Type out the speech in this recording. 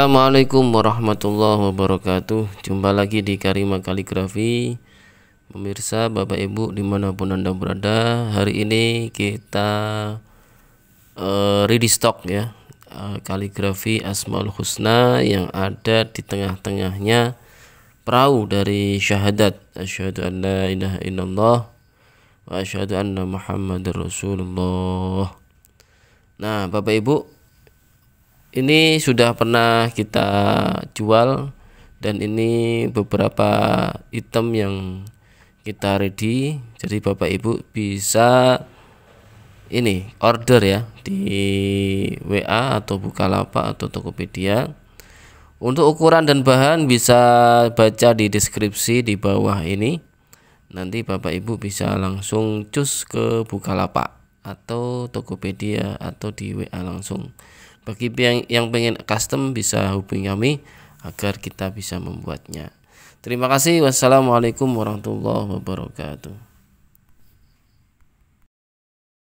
Assalamualaikum warahmatullahi wabarakatuh Jumpa lagi di Karima Kaligrafi Pemirsa, Bapak Ibu dimanapun Anda berada Hari ini kita uh, ready stock ya uh, Kaligrafi Asmaul Husna yang ada di tengah-tengahnya Perahu dari syahadat Asyhadu an la ilaha illallah Wa asyhadu anna Muhammad rasulullah Nah Bapak Ibu ini sudah pernah kita jual dan ini beberapa item yang kita ready jadi bapak ibu bisa ini order ya di WA atau Bukalapak atau Tokopedia untuk ukuran dan bahan bisa baca di deskripsi di bawah ini nanti bapak ibu bisa langsung cus ke Bukalapak atau Tokopedia atau di WA langsung bagi yang, yang pengen custom bisa hubungi kami agar kita bisa membuatnya. Terima kasih. Wassalamualaikum warahmatullahi wabarakatuh.